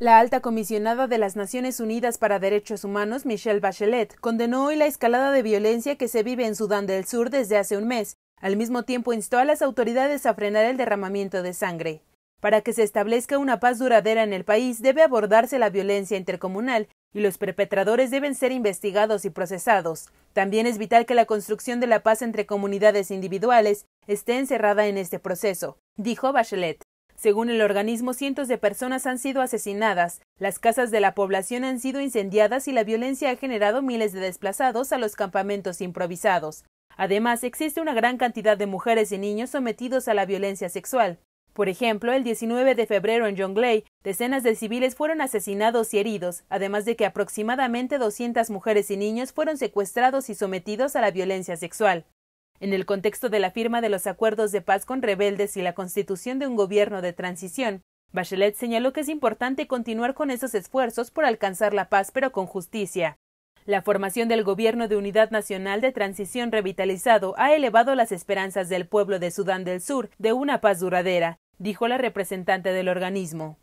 La alta comisionada de las Naciones Unidas para Derechos Humanos, Michelle Bachelet, condenó hoy la escalada de violencia que se vive en Sudán del Sur desde hace un mes. Al mismo tiempo instó a las autoridades a frenar el derramamiento de sangre. Para que se establezca una paz duradera en el país debe abordarse la violencia intercomunal y los perpetradores deben ser investigados y procesados. También es vital que la construcción de la paz entre comunidades individuales esté encerrada en este proceso, dijo Bachelet. Según el organismo, cientos de personas han sido asesinadas, las casas de la población han sido incendiadas y la violencia ha generado miles de desplazados a los campamentos improvisados. Además, existe una gran cantidad de mujeres y niños sometidos a la violencia sexual. Por ejemplo, el 19 de febrero en Jonglei, decenas de civiles fueron asesinados y heridos, además de que aproximadamente 200 mujeres y niños fueron secuestrados y sometidos a la violencia sexual. En el contexto de la firma de los acuerdos de paz con rebeldes y la constitución de un gobierno de transición, Bachelet señaló que es importante continuar con esos esfuerzos por alcanzar la paz pero con justicia. La formación del Gobierno de Unidad Nacional de Transición Revitalizado ha elevado las esperanzas del pueblo de Sudán del Sur de una paz duradera, dijo la representante del organismo.